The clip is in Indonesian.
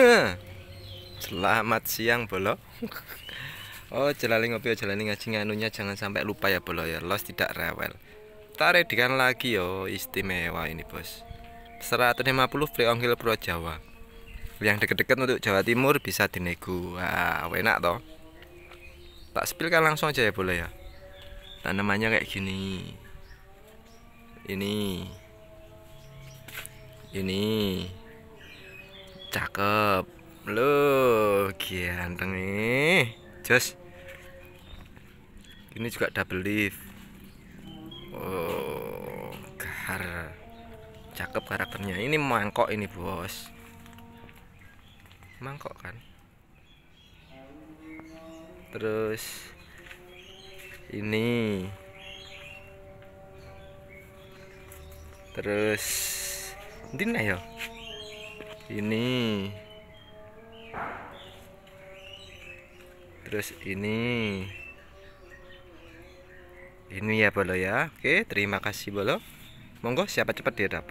Selamat siang Bolo. oh, jelali ngopi oh, jelali ngaji nganunya jangan sampai lupa ya Bolo ya. Los tidak rewel. Taredikan lagi yo istimewa ini bos. 150 free ongkir Pro Jawa. Yang deket-deket untuk Jawa Timur bisa dinego. Wah, enak toh. Tak spilkan langsung aja ya Bolo ya. Tanamannya kayak gini. Ini. Ini cakep loh ganteng nih jos ini juga double leaf oh gahar cakep karakternya ini mangkok ini bos mangkok kan terus ini terus ini ya ini terus ini ini ya bolo ya oke terima kasih bolo monggo siapa cepat dia dapat